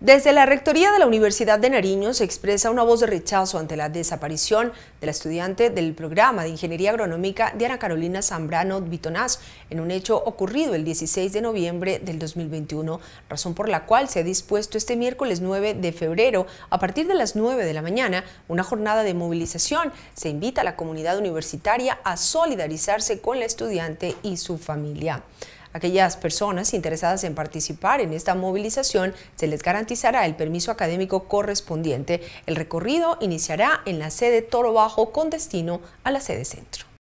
Desde la Rectoría de la Universidad de Nariño se expresa una voz de rechazo ante la desaparición de la estudiante del programa de Ingeniería Agronómica Diana Carolina Zambrano Vitonaz en un hecho ocurrido el 16 de noviembre del 2021, razón por la cual se ha dispuesto este miércoles 9 de febrero a partir de las 9 de la mañana una jornada de movilización. Se invita a la comunidad universitaria a solidarizarse con la estudiante y su familia. Aquellas personas interesadas en participar en esta movilización se les garantizará el permiso académico correspondiente. El recorrido iniciará en la sede Toro Bajo con destino a la sede Centro.